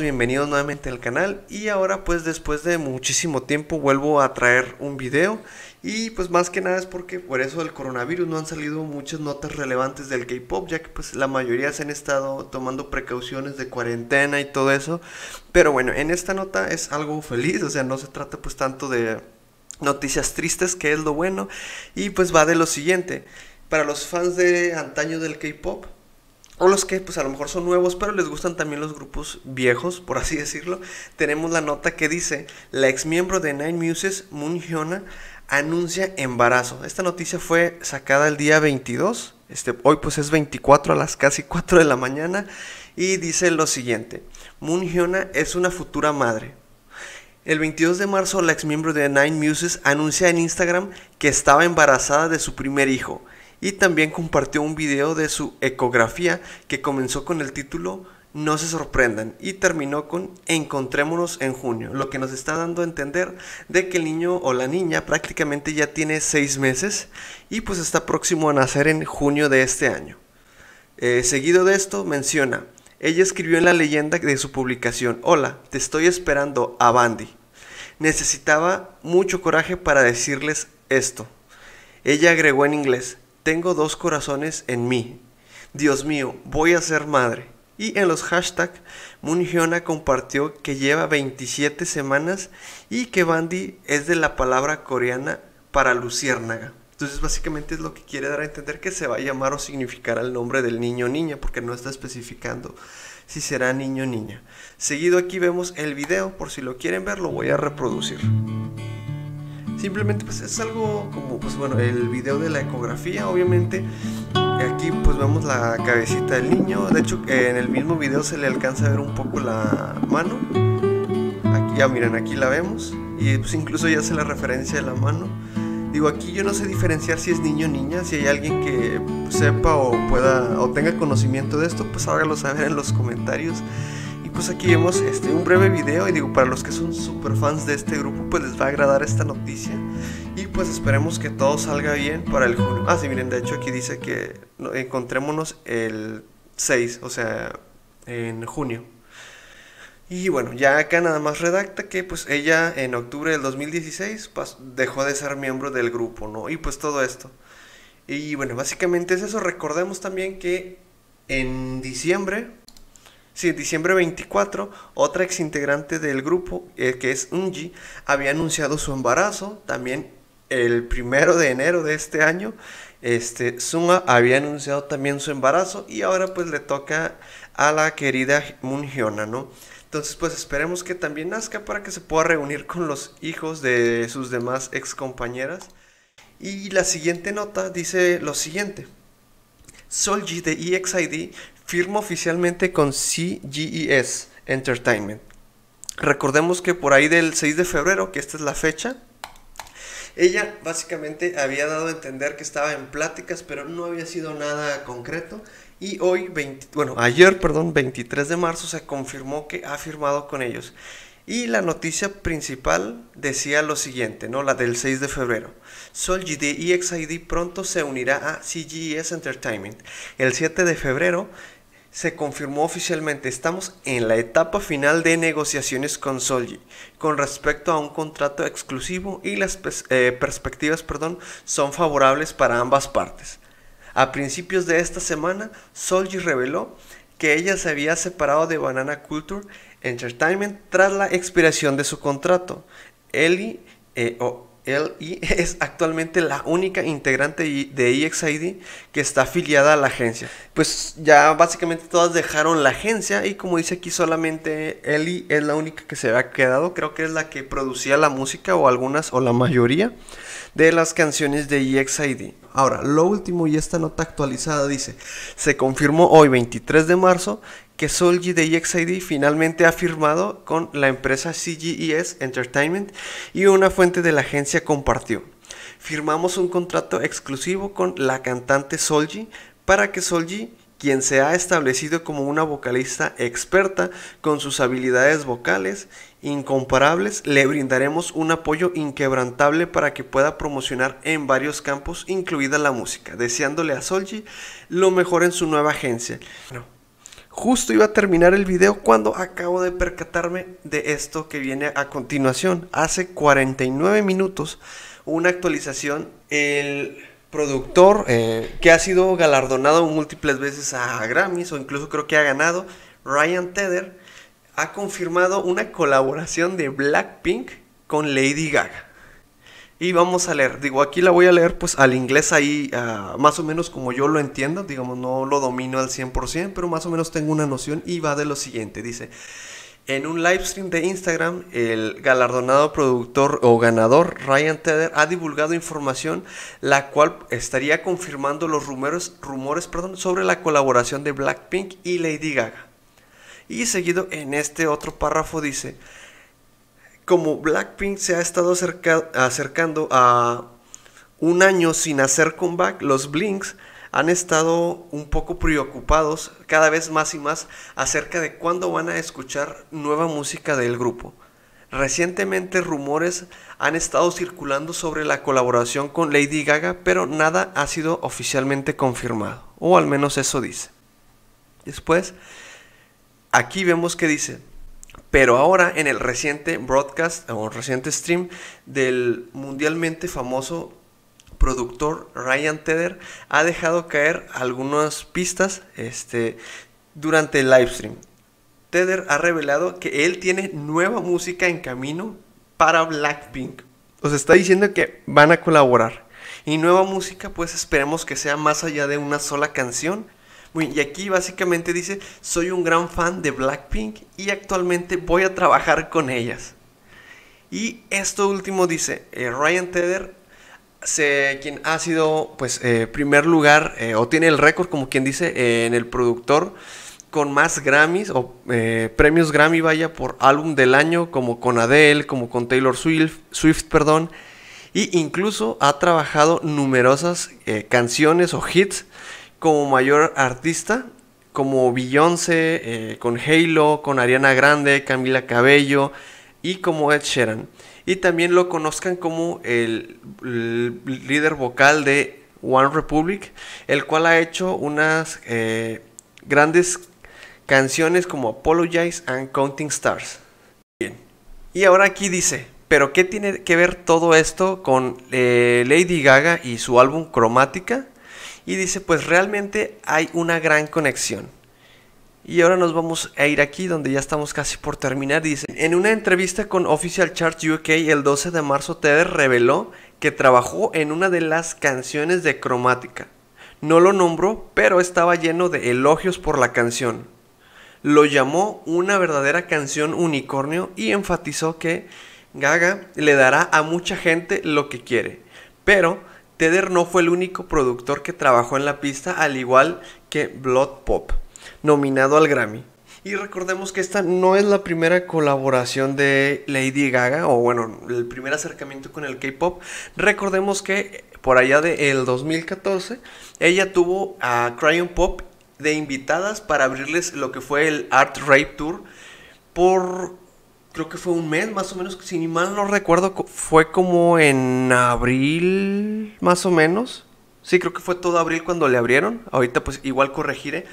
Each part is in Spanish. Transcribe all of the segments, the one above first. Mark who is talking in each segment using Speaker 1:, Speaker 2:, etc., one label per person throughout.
Speaker 1: bienvenidos nuevamente al canal y ahora pues después de muchísimo tiempo vuelvo a traer un video y pues más que nada es porque por eso del coronavirus no han salido muchas notas relevantes del K-Pop ya que pues la mayoría se han estado tomando precauciones de cuarentena y todo eso pero bueno en esta nota es algo feliz o sea no se trata pues tanto de noticias tristes que es lo bueno y pues va de lo siguiente para los fans de antaño del K-Pop o los que pues a lo mejor son nuevos, pero les gustan también los grupos viejos, por así decirlo, tenemos la nota que dice, la ex miembro de Nine Muses, Moon Hyuna, anuncia embarazo. Esta noticia fue sacada el día 22, este, hoy pues es 24 a las casi 4 de la mañana, y dice lo siguiente, Moon Hyuna es una futura madre. El 22 de marzo, la ex miembro de Nine Muses anuncia en Instagram que estaba embarazada de su primer hijo y también compartió un video de su ecografía que comenzó con el título No se sorprendan y terminó con Encontrémonos en junio, lo que nos está dando a entender de que el niño o la niña prácticamente ya tiene 6 meses y pues está próximo a nacer en junio de este año. Eh, seguido de esto menciona, ella escribió en la leyenda de su publicación, Hola, te estoy esperando a Bandy. Necesitaba mucho coraje para decirles esto. Ella agregó en inglés, tengo dos corazones en mí. Dios mío, voy a ser madre. Y en los hashtags, Moon compartió que lleva 27 semanas y que Bandi es de la palabra coreana para luciérnaga. Entonces básicamente es lo que quiere dar a entender que se va a llamar o significar el nombre del niño o niña, porque no está especificando si será niño o niña. Seguido aquí vemos el video, por si lo quieren ver lo voy a reproducir. Simplemente pues es algo como pues bueno, el video de la ecografía obviamente. Aquí pues vemos la cabecita del niño. De hecho en el mismo video se le alcanza a ver un poco la mano. Aquí ya miren, aquí la vemos. Y pues incluso ya hace la referencia de la mano. Digo, aquí yo no sé diferenciar si es niño o niña, si hay alguien que sepa o pueda o tenga conocimiento de esto, pues hágalo saber en los comentarios pues aquí vemos este, un breve video y digo, para los que son super fans de este grupo, pues les va a agradar esta noticia y pues esperemos que todo salga bien para el junio. Ah, sí, miren, de hecho aquí dice que encontrémonos el 6, o sea, en junio. Y bueno, ya acá nada más redacta que pues ella en octubre del 2016 dejó de ser miembro del grupo, ¿no? Y pues todo esto. Y bueno, básicamente es eso. Recordemos también que en diciembre Sí, diciembre 24, otra exintegrante del grupo, eh, que es Unji, había anunciado su embarazo. También el primero de enero de este año, este, había anunciado también su embarazo y ahora pues le toca a la querida Moon ¿no? Entonces, pues esperemos que también nazca para que se pueda reunir con los hijos de sus demás ex compañeras. Y la siguiente nota dice lo siguiente. Solji de EXID firma oficialmente con CGES Entertainment. Recordemos que por ahí del 6 de febrero, que esta es la fecha, ella básicamente había dado a entender que estaba en pláticas, pero no había sido nada concreto. Y hoy, bueno, ayer, perdón, 23 de marzo, se confirmó que ha firmado con ellos. Y la noticia principal decía lo siguiente, ¿no? La del 6 de febrero. SolGD XID pronto se unirá a CGS e Entertainment. El 7 de febrero se confirmó oficialmente, estamos en la etapa final de negociaciones con Solji con respecto a un contrato exclusivo y las eh, perspectivas perdón, son favorables para ambas partes. A principios de esta semana, Solji reveló que ella se había separado de Banana Culture Entertainment tras la expiración de su contrato. Eh, y es actualmente la única integrante de EXID que está afiliada a la agencia. Pues ya básicamente todas dejaron la agencia y como dice aquí solamente Eli es la única que se ha quedado. Creo que es la que producía la música o algunas o la mayoría de las canciones de EXID. Ahora, lo último y esta nota actualizada dice, se confirmó hoy 23 de marzo que Solji de EXID finalmente ha firmado con la empresa CGES Entertainment y una fuente de la agencia compartió. Firmamos un contrato exclusivo con la cantante Solji para que Solji quien se ha establecido como una vocalista experta con sus habilidades vocales incomparables, le brindaremos un apoyo inquebrantable para que pueda promocionar en varios campos, incluida la música, deseándole a Solji lo mejor en su nueva agencia. Justo iba a terminar el video cuando acabo de percatarme de esto que viene a continuación. Hace 49 minutos una actualización. El productor eh, que ha sido galardonado múltiples veces a Grammys o incluso creo que ha ganado, Ryan Tedder, ha confirmado una colaboración de Blackpink con Lady Gaga y vamos a leer. Digo, aquí la voy a leer pues al inglés ahí ah, más o menos como yo lo entiendo, digamos, no lo domino al 100%, pero más o menos tengo una noción y va de lo siguiente, dice... En un live stream de Instagram, el galardonado productor o ganador Ryan Tedder ha divulgado información la cual estaría confirmando los rumores, rumores perdón, sobre la colaboración de Blackpink y Lady Gaga. Y seguido en este otro párrafo dice, como Blackpink se ha estado acercando a un año sin hacer comeback, los Blinks han estado un poco preocupados cada vez más y más acerca de cuándo van a escuchar nueva música del grupo. Recientemente rumores han estado circulando sobre la colaboración con Lady Gaga, pero nada ha sido oficialmente confirmado, o al menos eso dice. Después, aquí vemos que dice, pero ahora en el reciente broadcast o reciente stream del mundialmente famoso productor Ryan Tedder ha dejado caer algunas pistas este, durante el live stream. Tedder ha revelado que él tiene nueva música en camino para Blackpink. Os está diciendo que van a colaborar. Y nueva música, pues esperemos que sea más allá de una sola canción, y aquí básicamente dice, soy un gran fan de Blackpink y actualmente voy a trabajar con ellas. Y esto último dice, eh, Ryan Tedder, quien ha sido pues eh, primer lugar eh, o tiene el récord como quien dice en el productor con más Grammys o premios Grammy vaya por álbum del año como con Adele, como con Taylor Swift, Swift perdón, y incluso ha trabajado numerosas canciones o hits como mayor artista, como Beyoncé, eh, con Halo, con Ariana Grande, Camila Cabello y como Ed Sheeran. Y también lo conozcan como el, líder vocal de One Republic, el cual ha hecho unas eh, grandes canciones como Apologize and Counting Stars. Bien. Y ahora aquí dice, pero ¿qué tiene que ver todo esto con eh, Lady Gaga y su álbum Cromática? y dice, pues realmente hay una gran conexión. Y ahora nos vamos a ir aquí donde ya estamos casi por terminar. Dice, en una entrevista con Official Chart UK el 12 de marzo, Tedder reveló que trabajó en una de las canciones de Cromática. No lo nombró, pero estaba lleno de elogios por la canción. Lo llamó una verdadera canción unicornio y enfatizó que Gaga le dará a mucha gente lo que quiere, pero Tedder no fue el único productor que trabajó en la pista, al igual que Blood Pop, nominado al Grammy. Y recordemos que esta no es la primera colaboración de Lady Gaga, o bueno, el primer acercamiento con el K-Pop. Recordemos que por allá del 2014, ella tuvo a Cryon Pop de invitadas para abrirles lo que fue el Art Rape Tour por creo que fue un mes más o menos, si mal no recuerdo, fue como en abril más o menos. Sí, creo que fue todo abril cuando le abrieron. Ahorita pues igual corregiré.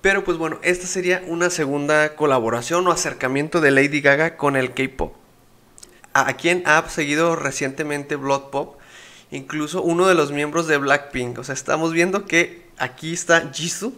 Speaker 1: Pero pues bueno, esta sería una segunda colaboración o acercamiento de Lady Gaga con el K-Pop. A, a quien ha seguido recientemente Blood Pop, incluso uno de los miembros de Blackpink. O sea, estamos viendo que aquí está Jisoo.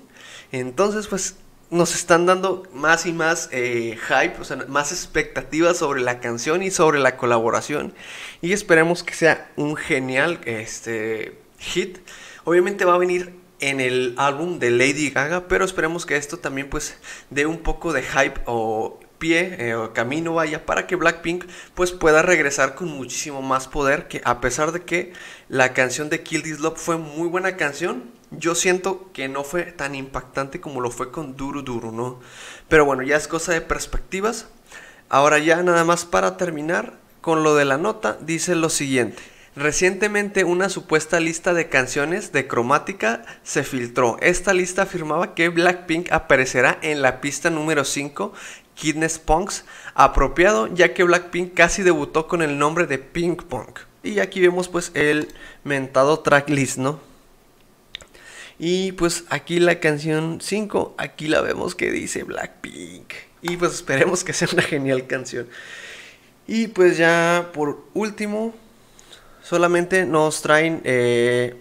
Speaker 1: Entonces pues nos están dando más y más eh, hype, o sea, más expectativas sobre la canción y sobre la colaboración. Y esperemos que sea un genial este, hit. Obviamente va a venir en el álbum de Lady Gaga, pero esperemos que esto también pues dé un poco de hype o pie eh, o camino vaya para que Blackpink pues pueda regresar con muchísimo más poder que a pesar de que la canción de Kill This Love fue muy buena canción yo siento que no fue tan impactante como lo fue con Duru Duru no pero bueno ya es cosa de perspectivas ahora ya nada más para terminar con lo de la nota dice lo siguiente Recientemente una supuesta lista de canciones de cromática se filtró. Esta lista afirmaba que Blackpink aparecerá en la pista número 5 Kidness Punks, apropiado ya que Blackpink casi debutó con el nombre de Pink Punk. Y aquí vemos pues el mentado tracklist, ¿no? Y pues aquí la canción 5, aquí la vemos que dice Blackpink. Y pues esperemos que sea una genial canción. Y pues ya por último, solamente nos traen, eh,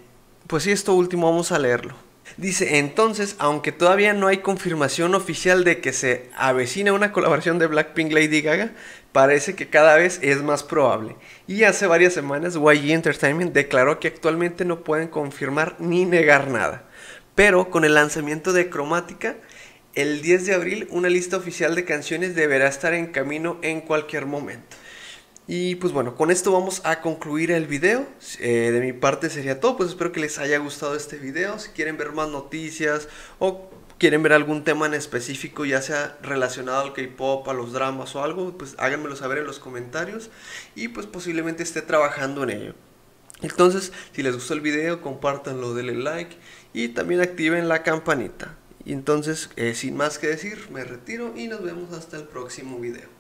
Speaker 1: pues y esto último vamos a leerlo. Dice, entonces, aunque todavía no hay confirmación oficial de que se avecina una colaboración de Blackpink Lady Gaga, parece que cada vez es más probable. Y hace varias semanas YG Entertainment declaró que actualmente no pueden confirmar ni negar nada. Pero con el lanzamiento de Cromática, el 10 de abril una lista oficial de canciones deberá estar en camino en cualquier momento. Y pues bueno, con esto vamos a concluir el video. Eh, de mi parte sería todo, pues espero que les haya gustado este video. Si quieren ver más noticias o quieren ver algún tema en específico, ya sea relacionado al K-pop, a los dramas o algo, pues háganmelo saber en los comentarios y pues posiblemente esté trabajando en ello. Entonces, si les gustó el video, compártanlo, denle like y también activen la campanita. Y entonces, eh, sin más que decir, me retiro y nos vemos hasta el próximo video.